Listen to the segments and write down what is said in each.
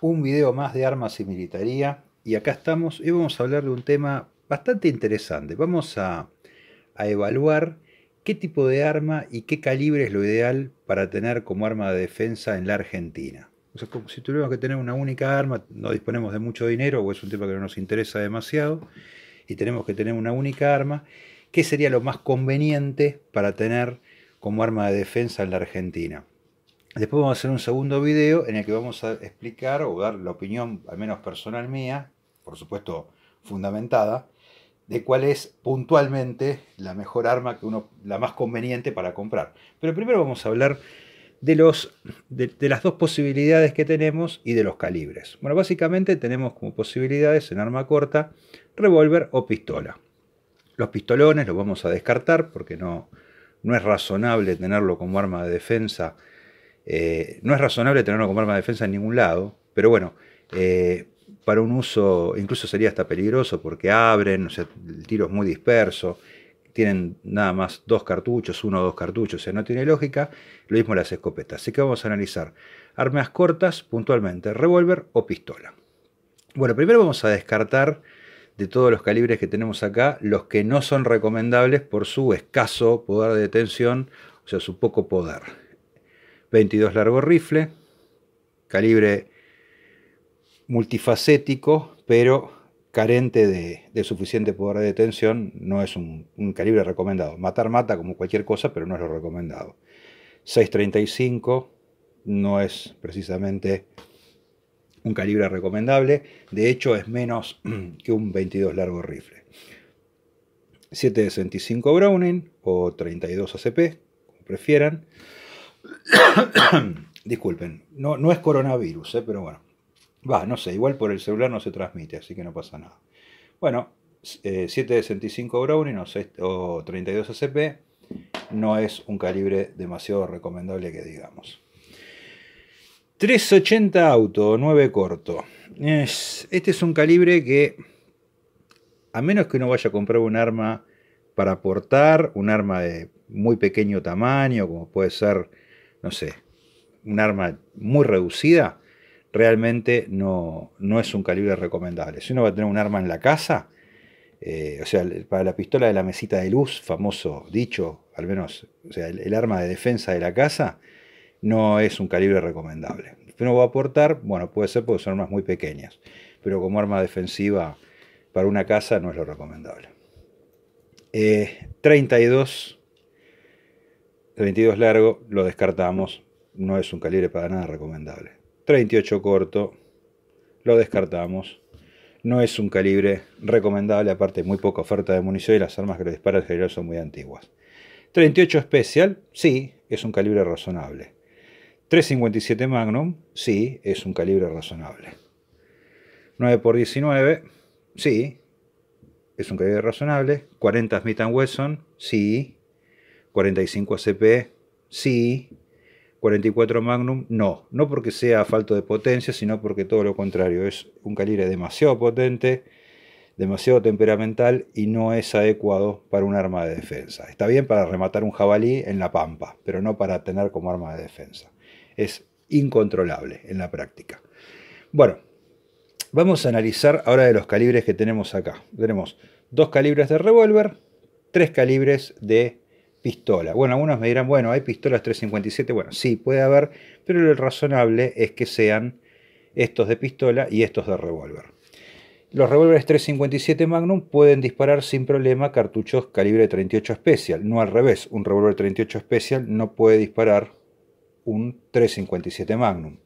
un video más de armas y militaría y acá estamos y vamos a hablar de un tema bastante interesante. Vamos a, evaluar qué tipo de arma y qué calibre es lo ideal para tener como arma de defensa en la Argentina. O como si tuviéramos que tener una única arma, no disponemos de mucho dinero o es un tema que no nos interesa demasiado y tenemos que tener una única arma, ¿qué sería lo más conveniente para tener como arma de defensa en la Argentina? Después vamos a hacer un segundo video en el que vamos a explicar o dar la opinión, al menos personal mía, por supuesto fundamentada, de cuál es puntualmente la mejor arma que uno, la más conveniente para comprar. Pero primero vamos a hablar de, los, las dos posibilidades que tenemos y de los calibres. Bueno, básicamente tenemos como posibilidades en arma corta, revólver o pistola. Los pistolones los vamos a descartar porque no, no es razonable tenerlo como arma de defensa eh, no es razonable tenerlo como arma de defensa en ningún lado, pero bueno, eh, para un uso incluso sería hasta peligroso porque abren, el tiro es muy disperso, tienen nada más dos cartuchos, uno o dos cartuchos, o sea, no tiene lógica, lo mismo las escopetas. Así que vamos a analizar armas cortas puntualmente, revólver o pistola. Bueno, primero vamos a descartar de todos los calibres que tenemos acá, los que no son recomendables por su escaso poder de detención, o sea, su poco poder. 22 largo rifle, calibre multifacético, pero carente de, suficiente poder de detención, no es un, un, calibre recomendado. Matar mata como cualquier cosa, pero no es lo recomendado. 6.35 no es precisamente un calibre recomendable, de hecho es menos que un 22 largo rifle. 7.65 Browning o 32 ACP, como prefieran. Disculpen, no, no es coronavirus, eh, pero bueno. Va, no sé, igual por el celular no se transmite, así que no pasa nada. Bueno, 765 eh, Browning o, 32 SP no es un calibre demasiado recomendable que digamos. 380 auto, 9 corto. Es, este es un calibre que, a menos que uno vaya a comprar un arma para portar, un arma de muy pequeño tamaño, como puede ser no sé, un arma muy reducida, realmente no, no es un calibre recomendable. Si uno va a tener un arma en la casa, eh, o sea, para la pistola de la mesita de luz, famoso dicho, al menos, o sea, el, arma de defensa de la casa, no es un calibre recomendable. Si uno va a aportar, bueno, puede ser porque son armas muy pequeñas, pero como arma defensiva para una casa no es lo recomendable. 32 eh, 32 largo lo descartamos, no es un calibre para nada recomendable. 38 corto lo descartamos, no es un calibre recomendable, aparte muy poca oferta de munición y las armas que le dispara el general son muy antiguas. 38 especial, sí, es un calibre razonable. 357 Magnum, sí, es un calibre razonable. 9x19, sí, es un calibre razonable. 40 Smith Wesson, sí, 45 ACP, sí. 44 Magnum, no. No porque sea falto de potencia, sino porque todo lo contrario. Es un calibre demasiado potente, demasiado temperamental y no es adecuado para un arma de defensa. Está bien para rematar un jabalí en la pampa, pero no para tener como arma de defensa. Es incontrolable en la práctica. Bueno, vamos a analizar ahora de los calibres que tenemos acá. Tenemos dos calibres de revólver, tres calibres de pistola. Bueno, algunos me dirán, bueno, hay pistolas 357, bueno, sí, puede haber, pero lo razonable es que sean estos de pistola y estos de revólver. Los revólveres 357 Magnum pueden disparar sin problema cartuchos calibre 38 Special, no al revés, un revólver 38 Special no puede disparar un 357 Magnum.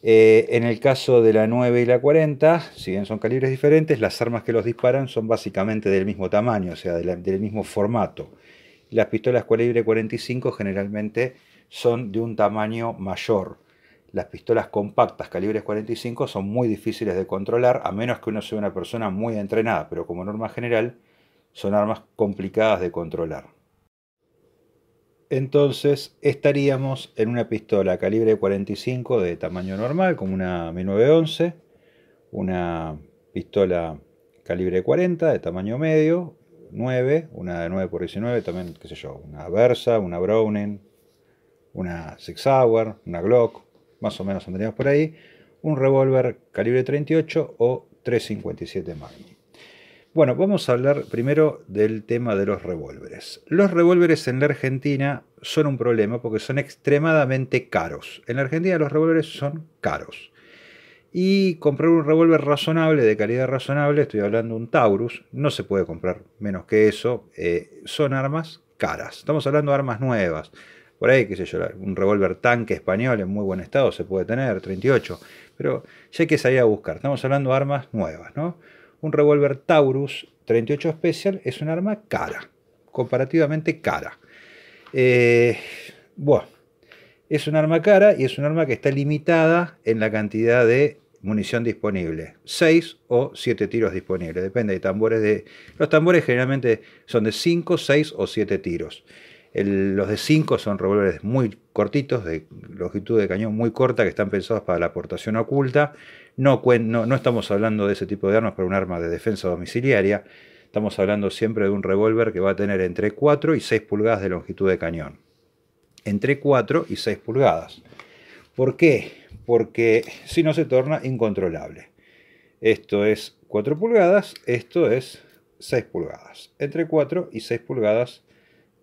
Eh, en el caso de la 9 y la 40, si bien son calibres diferentes, las armas que los disparan son básicamente del mismo tamaño, o sea, del mismo formato las pistolas calibre 45 generalmente son de un tamaño mayor. Las pistolas compactas calibre 45 son muy difíciles de controlar a menos que uno sea una persona muy entrenada, pero como norma general son armas complicadas de controlar. Entonces estaríamos en una pistola calibre 45 de tamaño normal, como una Mi-911, una pistola calibre 40 de tamaño medio 9, una de 9 x 19, también, qué sé yo, una Versa, una Browning, una Six Hour, una Glock, más o menos andaríamos por ahí, un revólver calibre 38 o 357 Magnum. Bueno, vamos a hablar primero del tema de los revólveres. Los revólveres en la Argentina son un problema porque son extremadamente caros. En la Argentina los revólveres son caros y comprar un revólver razonable, de calidad razonable, estoy hablando de un Taurus, no se puede comprar menos que eso, eh, son armas caras, estamos hablando de armas nuevas, por ahí, qué sé yo, un revólver tanque español en muy buen estado se puede tener, 38, pero ya hay que salir a buscar, estamos hablando de armas nuevas, ¿no? Un revólver Taurus 38 Special es un arma cara, comparativamente cara. Eh, bueno es un arma cara y es un arma que está limitada en la cantidad de munición disponible. seis o siete tiros disponibles, depende. de tambores de. Los tambores generalmente son de 5, 6 o 7 tiros. los de 5 son revólveres muy cortitos, de longitud de cañón muy corta, que están pensados para la aportación oculta. No, no estamos hablando de ese tipo de armas para un arma de defensa domiciliaria. Estamos hablando siempre de un revólver que va a tener entre 4 y 6 pulgadas de longitud de cañón entre 4 y 6 pulgadas. ¿Por qué? Porque si no se torna incontrolable. Esto es 4 pulgadas, esto es 6 pulgadas. Entre 4 y 6 pulgadas,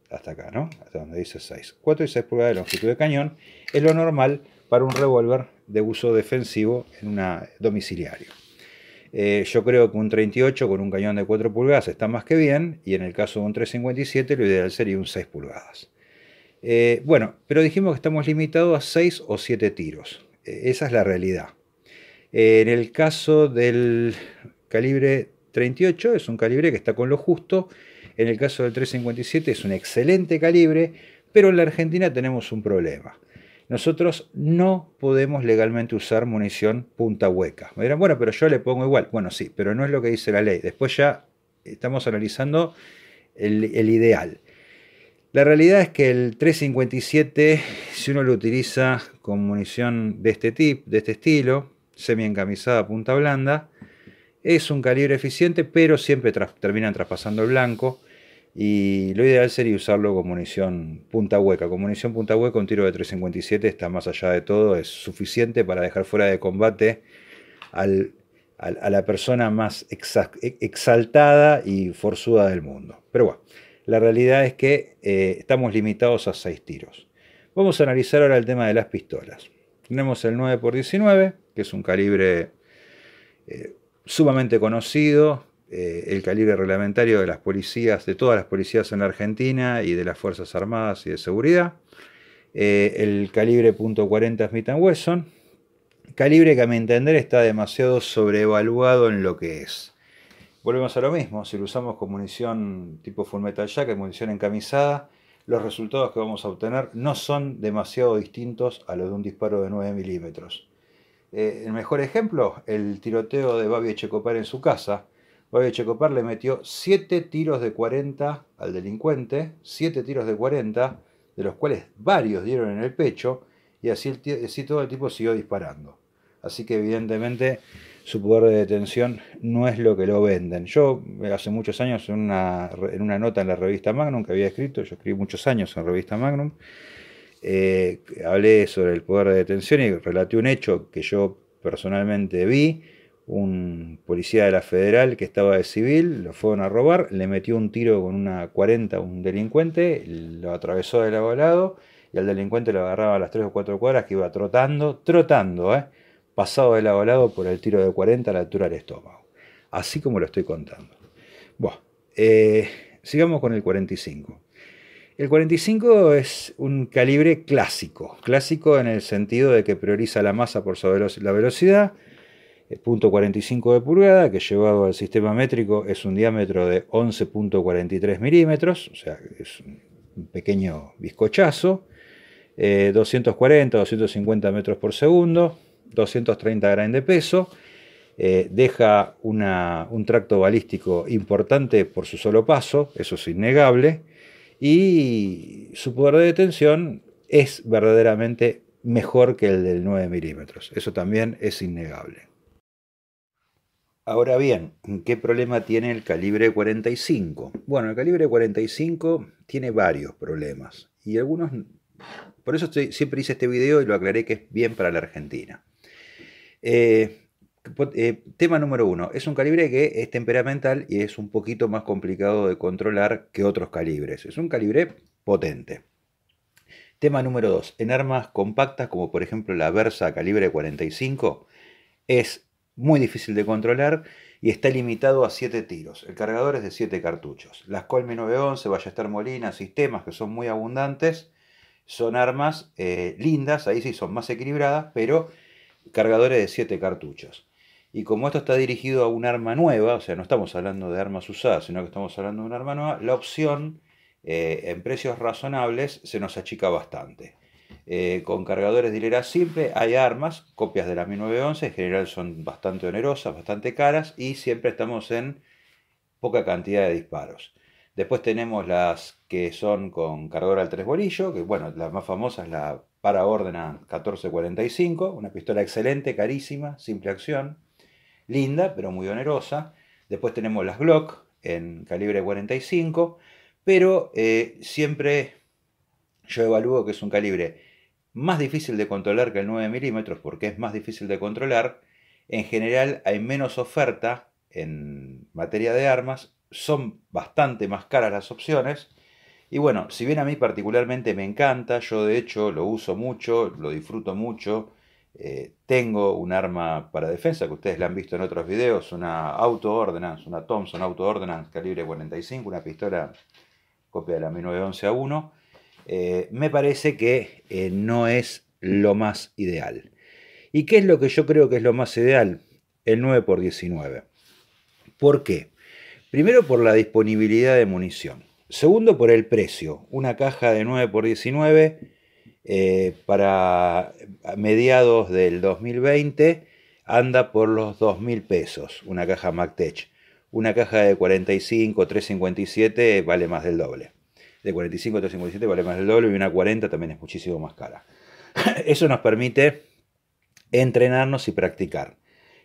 hasta acá, ¿no? Hasta donde dice 6. 4 y 6 pulgadas de longitud de cañón es lo normal para un revólver de uso defensivo en una domiciliario. Eh, yo creo que un 38 con un cañón de 4 pulgadas está más que bien y en el caso de un 357 lo ideal sería un 6 pulgadas. Eh, bueno, pero dijimos que estamos limitados a 6 o 7 tiros. Eh, esa es la realidad. Eh, en el caso del calibre 38, es un calibre que está con lo justo. En el caso del 357 es un excelente calibre, pero en la Argentina tenemos un problema. Nosotros no podemos legalmente usar munición punta hueca. Me dirán, bueno, pero yo le pongo igual. Bueno, sí, pero no es lo que dice la ley. Después ya estamos analizando el ideal. La realidad es que el 357, si uno lo utiliza con munición de este tipo, de este estilo, semi encamisada punta blanda, es un calibre eficiente, pero siempre terminan traspasando el blanco. Y lo ideal sería usarlo con munición punta hueca. Con munición punta hueca, un tiro de 357 está más allá de todo, es suficiente para dejar fuera de combate a la persona más exaltada y forzuda del mundo. Pero bueno la realidad es que eh, estamos limitados a seis tiros. Vamos a analizar ahora el tema de las pistolas. Tenemos el 9x19, que es un calibre eh, sumamente conocido, eh, el calibre reglamentario de las policías, de todas las policías en la Argentina y de las Fuerzas Armadas y de Seguridad. el calibre .40 Smith Wesson, calibre que a mi entender está demasiado sobrevaluado en lo que es. Volvemos a lo mismo, si lo usamos con munición tipo Full Metal Jacket, munición encamisada, los resultados que vamos a obtener no son demasiado distintos a los de un disparo de 9 milímetros. Eh, el mejor ejemplo, el tiroteo de Babi Echecopar en su casa. Babi Checopar le metió 7 tiros de 40 al delincuente, 7 tiros de 40, de los cuales varios dieron en el pecho, y así, el así todo el tipo siguió disparando. Así que evidentemente su poder de detención no es lo que lo venden. Yo eh, hace muchos años en una, en una nota en la revista Magnum que había escrito, yo escribí muchos años en revista Magnum, eh, hablé sobre el poder de detención y relaté un hecho que yo personalmente vi, un policía de la federal que estaba de civil, lo fueron a robar, le metió un tiro con una 40 a un delincuente, lo atravesó de lado a lado y al delincuente lo agarraba a las 3 o 4 cuadras que iba trotando, trotando, ¿eh? pasado de lado a lado por el tiro de 40 a la altura del estómago. Así como lo estoy contando. Bueno, eh, sigamos con el 45. El 45 es un calibre clásico, clásico en el sentido de que prioriza la masa por sobre la velocidad. El punto 45 de pulgada, que llevado al sistema métrico es un diámetro de 11.43 milímetros, o sea, es un pequeño bizcochazo, 240, eh, 250 metros por segundo, 230 gran de peso, eh, deja un tracto balístico importante por su solo paso, eso es innegable, y su poder de detención es verdaderamente mejor que el del 9 milímetros, eso también es innegable. Ahora bien, ¿qué problema tiene el calibre 45? Bueno, el calibre 45 tiene varios problemas y algunos... Por eso siempre hice este video y lo aclaré que es bien para la Argentina. Eh, eh, tema número uno, es un calibre que es temperamental y es un poquito más complicado de controlar que otros calibres. Es un calibre potente. Tema número dos, en armas compactas como por ejemplo la Versa calibre 45, es muy difícil de controlar y está limitado a 7 tiros. El cargador es de 7 cartuchos. Las Colme 911, Ballester Molina, sistemas que son muy abundantes, son armas eh, lindas, ahí sí son más equilibradas, pero cargadores de 7 cartuchos. Y como esto está dirigido a un arma nueva, o sea, no estamos hablando de armas usadas, sino que estamos hablando de un arma nueva, la opción eh, en precios razonables se nos achica bastante. Eh, con cargadores de hilera simple hay armas, copias de las 1911, en general son bastante onerosas, bastante caras y siempre estamos en poca cantidad de disparos. Después tenemos las que son con cargador al 3 bolillo, que bueno, la más famosa es la para Ordnance 1445, una pistola excelente, carísima, simple acción, linda pero muy onerosa. Después tenemos las Glock en calibre 45, pero eh, siempre yo evalúo que es un calibre más difícil de controlar que el 9 milímetros porque es más difícil de controlar. En general hay menos oferta en materia de armas, son bastante más caras las opciones y bueno, si bien a mí particularmente me encanta, yo de hecho lo uso mucho, lo disfruto mucho, eh, tengo un arma para defensa que ustedes la han visto en otros videos, una Auto Ordnance, una Thompson Auto Ordnance calibre 45, una pistola copia de la 911 A1. Eh, me parece que eh, no es lo más ideal. ¿Y qué es lo que yo creo que es lo más ideal? El 9x19. ¿Por qué? Primero por la disponibilidad de munición. Segundo, por el precio. Una caja de 9 x 19 para mediados del 2020 anda por los 2.000 pesos, una caja MacTech. Una caja de 45, 357 vale más del doble. De 45, 357 vale más del doble y una 40 también es muchísimo más cara. Eso nos permite entrenarnos y practicar.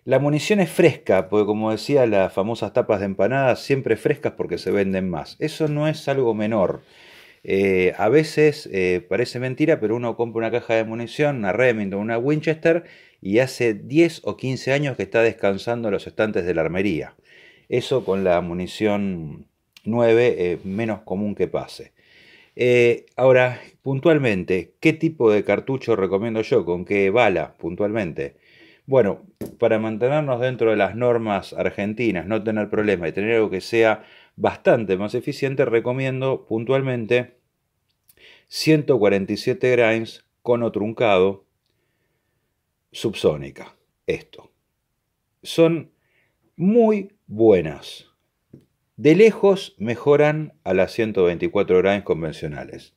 La munición es fresca, porque como decía, las famosas tapas de empanadas siempre frescas porque se venden más. Eso no es algo menor. Eh, a veces eh, parece mentira, pero uno compra una caja de munición, una Remington, una Winchester, y hace 10 o 15 años que está descansando en los estantes de la armería. Eso con la munición 9 menos común que pase. Eh, ahora, puntualmente, ¿qué tipo de cartucho recomiendo yo? ¿Con qué bala puntualmente? Bueno, para mantenernos dentro de las normas argentinas, no tener problemas y tener algo que sea bastante más eficiente, recomiendo puntualmente 147 grains o truncado subsónica. Esto. Son muy buenas. De lejos mejoran a las 124 grains convencionales.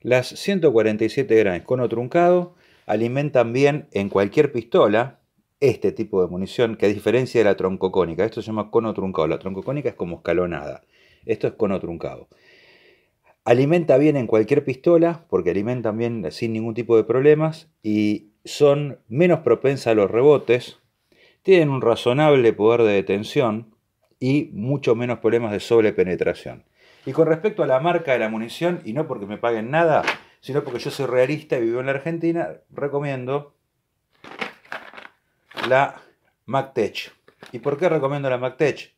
Las 147 grains o truncado alimentan bien en cualquier pistola este tipo de munición, que a diferencia de la troncocónica, esto se llama cono truncado, la troncocónica es como escalonada, esto es cono truncado. Alimenta bien en cualquier pistola, porque alimentan bien sin ningún tipo de problemas, y son menos propensas a los rebotes, tienen un razonable poder de detención y mucho menos problemas de sobrepenetración. Y con respecto a la marca de la munición, y no porque me paguen nada, sino porque yo soy realista y vivo en la Argentina, recomiendo la MacTech. ¿Y por qué recomiendo la MacTech?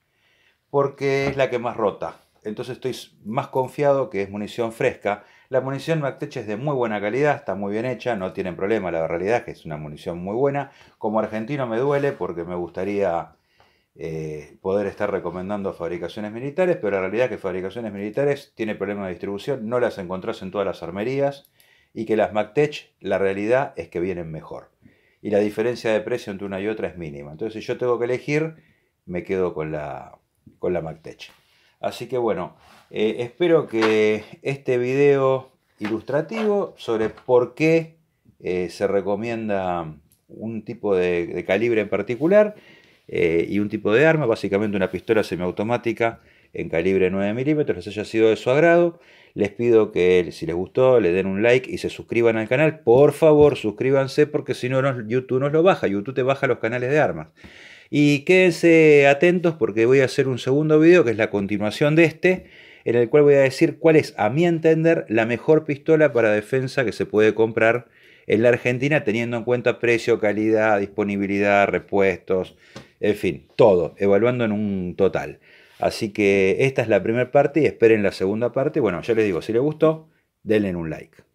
Porque es la que más rota. Entonces estoy más confiado que es munición fresca. La munición MacTech es de muy buena calidad, está muy bien hecha, no tienen problema. La realidad es que es una munición muy buena. Como argentino me duele porque me gustaría eh, poder estar recomendando fabricaciones militares, pero la realidad es que fabricaciones militares tiene problemas de distribución, no las encontrás en todas las armerías y que las MacTech, la realidad es que vienen mejor y la diferencia de precio entre una y otra es mínima. Entonces si yo tengo que elegir, me quedo con la, con MacTech. Así que bueno, eh, espero que este video ilustrativo sobre por qué eh, se recomienda un tipo de, calibre en particular eh, y un tipo de arma, básicamente una pistola semiautomática, en calibre 9 milímetros, les haya sido de su agrado. Les pido que si les gustó le den un like y se suscriban al canal. Por favor, suscríbanse porque si no, YouTube nos lo baja. YouTube te baja los canales de armas. Y quédense atentos porque voy a hacer un segundo video que es la continuación de este, en el cual voy a decir cuál es, a mi entender, la mejor pistola para defensa que se puede comprar en la Argentina, teniendo en cuenta precio, calidad, disponibilidad, repuestos, en fin, todo, evaluando en un total. Así que esta es la primera parte y esperen la segunda parte. Bueno, ya les digo, si les gustó, denle un like.